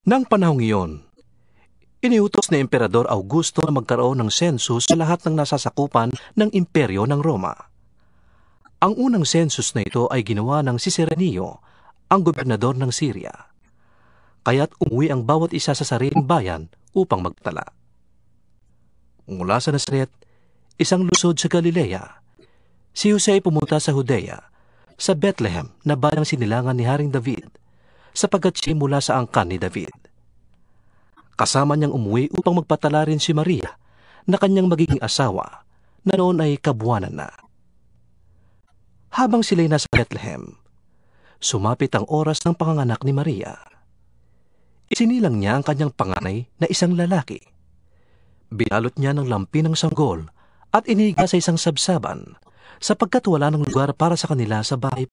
Nang panahong iyon, iniutos ni Emperador Augusto na magkaroon ng sensus sa lahat ng nasasakupan ng imperyo ng Roma. Ang unang sensus na ito ay ginawa ng Serenio, ang gobernador ng Syria. Kaya't umuwi ang bawat isa sa sariling bayan upang magtala. Mula sa Nazaret, isang lusod sa Galilea, si Jose pumunta sa Judea, sa Bethlehem na bayang sinilangan ni Haring David sapagat siya mula sa angkan ni David. Kasama niyang umuwi upang magpatala rin si Maria na kanyang magiging asawa na noon ay kabuanan na. Habang sila'y nasa Bethlehem, sumapit ang oras ng panganganak ni Maria. Isinilang niya ang kanyang panganay na isang lalaki. Binalot niya ng lampi ng sanggol at iniga sa isang sabsaban sapagkat wala ng lugar para sa kanila sa bahay